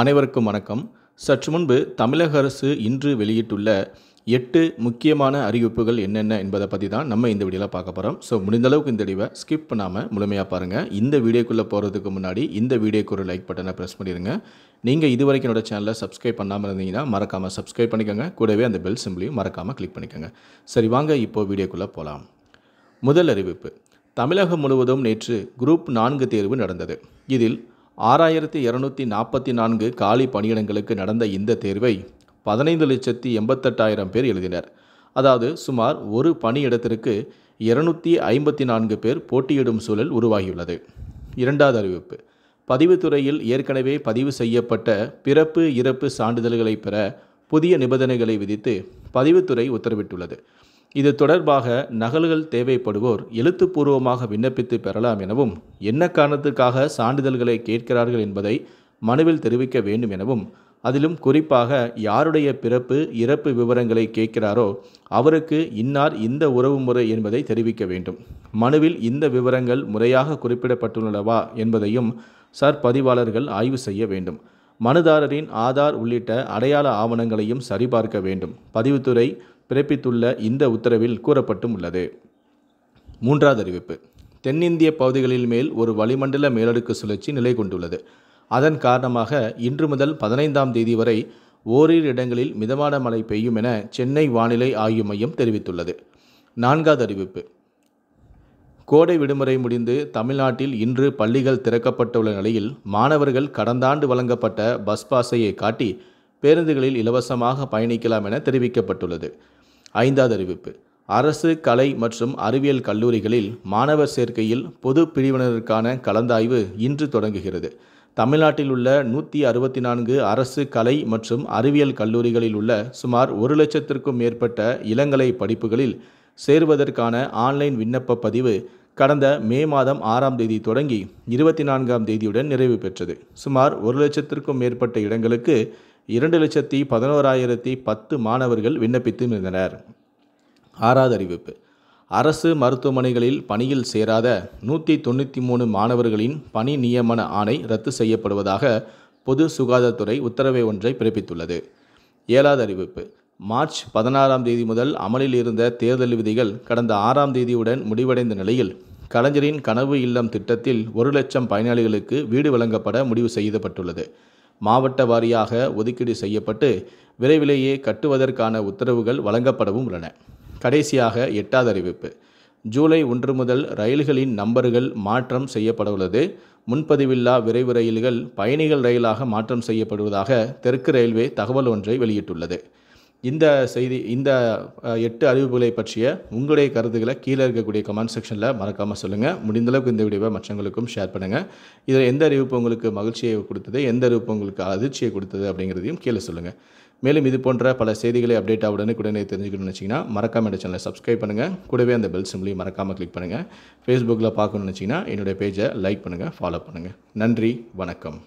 அனைவருக்கும் வணக்கம் சற்று முன்பு தமிழக அரசு இன்று வெளியிட்டுள்ள எட்டு முக்கியமான அறிவிப்புகள் என்னென்ன என்பதை பற்றி தான் நம்ம இந்த வீடியோவில் பார்க்க போகிறோம் ஸோ முடிந்தளவுக்கு இந்த வீடியோவை ஸ்கிப் பண்ணாமல் முழுமையாக பாருங்கள் இந்த வீடியோக்குள்ளே போகிறதுக்கு முன்னாடி இந்த வீடியோக்கு ஒரு லைக் பட்டனை ப்ரெஸ் பண்ணிடுங்க நீங்கள் இது வரைக்கும் என்னோட சேனலை சப்ஸ்கிரைப் பண்ணாமல் இருந்தீங்கன்னா மறக்காமல் சப்ஸ்கிரைப் பண்ணிக்கோங்க கூடவே அந்த பெல் சிம்பிளையும் மறக்காமல் கிளிக் பண்ணிக்கோங்க சரி வாங்க இப்போது வீடியோக்குள்ளே போகலாம் முதல் அறிவிப்பு தமிழகம் முழுவதும் நேற்று குரூப் நான்கு தேர்வு நடந்தது இதில் ஆறாயிரத்தி இரநூத்தி நாற்பத்தி நான்கு காலி பணியிடங்களுக்கு நடந்த இந்த தேர்வை பதினைந்து லட்சத்தி எண்பத்தெட்டாயிரம் பேர் எழுதினர் அதாவது சுமார் ஒரு பணியிடத்திற்கு இருநூற்றி ஐம்பத்தி நான்கு பேர் போட்டியிடும் சூழல் உருவாகியுள்ளது இரண்டாவது அறிவிப்பு பதிவுத்துறையில் ஏற்கனவே பதிவு செய்யப்பட்ட பிறப்பு இறப்பு சான்றிதழ்களை பெற புதிய நிபந்தனைகளை விதித்து பதிவுத்துறை உத்தரவிட்டுள்ளது இது தொடர்பாக நகல்கள் தேவைப்படுவோர் எழுத்துப்பூர்வமாக விண்ணப்பித்து பெறலாம் எனவும் என்ன காரணத்துக்காக சான்றிதழ்களை கேட்கிறார்கள் என்பதை மனுவில் தெரிவிக்க வேண்டும் எனவும் அதிலும் குறிப்பாக யாருடைய பிறப்பு இறப்பு விவரங்களை கேட்கிறாரோ அவருக்கு இன்னார் இந்த உறவு முறை என்பதை தெரிவிக்க வேண்டும் மனுவில் இந்த விவரங்கள் முறையாக குறிப்பிடப்பட்டுள்ளனவா என்பதையும் சர் பதிவாளர்கள் ஆய்வு செய்ய வேண்டும் மனுதாரரின் ஆதார் உள்ளிட்ட அடையாள ஆவணங்களையும் சரிபார்க்க வேண்டும் பதிவுத்துறை பிறப்பித்துள்ள இந்த உத்தரவில் கூறப்பட்டும் உள்ளது மூன்றாவது அறிவிப்பு தென்னிந்திய பகுதிகளில் மேல் ஒரு வளிமண்டல மேலடுக்கு சுழற்சி நிலை கொண்டுள்ளது அதன் காரணமாக இன்று முதல் பதினைந்தாம் தேதி வரை ஓரிரு இடங்களில் மிதமான மழை பெய்யும் என சென்னை வானிலை ஆய்வு மையம் தெரிவித்துள்ளது நான்காவது அறிவிப்பு கோடை விடுமுறை முடிந்து தமிழ்நாட்டில் இன்று பள்ளிகள் திறக்கப்பட்டுள்ள நிலையில் மாணவர்கள் கடந்த ஆண்டு வழங்கப்பட்ட பஸ் பாஸையை காட்டி பேருந்துகளில் இலவசமாக பயணிக்கலாம் என தெரிவிக்கப்பட்டுள்ளது ஐந்தாவது அறிவிப்பு அரசு கலை மற்றும் அறிவியல் கல்லூரிகளில் மாணவர் சேர்க்கையில் பொது பிரிவினருக்கான கலந்தாய்வு இன்று தொடங்குகிறது தமிழ்நாட்டில் உள்ள நூற்றி அறுபத்தி நான்கு அரசு கலை மற்றும் அறிவியல் கல்லூரிகளில் உள்ள சுமார் ஒரு லட்சத்திற்கும் மேற்பட்ட இளங்கலை படிப்புகளில் சேருவதற்கான ஆன்லைன் விண்ணப்ப பதிவு கடந்த மே மாதம் ஆறாம் தேதி தொடங்கி இருபத்தி நான்காம் தேதியுடன் நிறைவு பெற்றது சுமார் ஒரு லட்சத்திற்கும் மேற்பட்ட இடங்களுக்கு இரண்டு லட்சத்தி பதினோராயிரத்தி பத்து மாணவர்கள் விண்ணப்பித்து இருந்தனர் ஆறாவது அறிவிப்பு அரசு மருத்துவமனைகளில் பணியில் சேராத நூற்றி தொண்ணூற்றி மூணு மாணவர்களின் பணி நியமன ஆணை ரத்து செய்யப்படுவதாக பொது சுகாதாரத்துறை உத்தரவை ஒன்றை பிறப்பித்துள்ளது ஏழாவது அறிவிப்பு மார்ச் பதினாறாம் தேதி முதல் அமலில் இருந்த தேர்தல் விதிகள் கடந்த ஆறாம் தேதியுடன் முடிவடைந்த நிலையில் கலைஞரின் கனவு இல்லம் திட்டத்தில் ஒரு லட்சம் பயனாளிகளுக்கு வீடு வழங்கப்பட முடிவு செய்யப்பட்டுள்ளது மாவட்ட வாரியாக ஒதுக்கீடு செய்யப்பட்டு விரைவிலேயே கட்டுவதற்கான உத்தரவுகள் வழங்கப்படவும் உள்ளன கடைசியாக எட்டாவது அறிவிப்பு ஜூலை ஒன்று முதல் ரயில்களின் நம்பர்கள் மாற்றம் செய்யப்படவுள்ளது முன்பதிவில்லா விரைவு ரயில்கள் பயணிகள் ரயிலாக மாற்றம் செய்யப்படுவதாக தெற்கு ரயில்வே தகவல் ஒன்றை வெளியிட்டுள்ளது இந்த செய்தி இந்த எட்டு அறிவிப்புகளை பற்றிய உங்களுடைய கருத்துக்களை கீழே இருக்கக்கூடிய கமெண்ட் செக்ஷனில் மறக்காமல் சொல்லுங்கள் முடிந்தளவுக்கு இந்த வீடியோவை மற்றவங்களுக்கும் ஷேர் பண்ணுங்கள் இதில் எந்த அறிவிப்பு உங்களுக்கு மகிழ்ச்சியை கொடுத்தது எந்த அறிவிப்பு உங்களுக்கு அதிர்ச்சியை கொடுத்தது அப்படிங்கிறதையும் கீழே சொல்லுங்கள் மேலும் இது போன்ற பல செய்திகளை அப்டேட் ஆகுடனே உடனே தெரிஞ்சுக்கணும்னு நினச்சிங்கன்னா மறக்காம இந்த சேனலை சப்ஸ்கிரைப் பண்ணுங்கள் கூடவே அந்த பெல் சிம்லையும் மறக்காமல் கிளிக் பண்ணுங்கள் ஃபேஸ்புக்கில் பார்க்கணும்னு நினச்சிங்கன்னா என்னுடைய பேஜை லைக் பண்ணுங்கள் ஃபாலோ பண்ணுங்கள் நன்றி வணக்கம்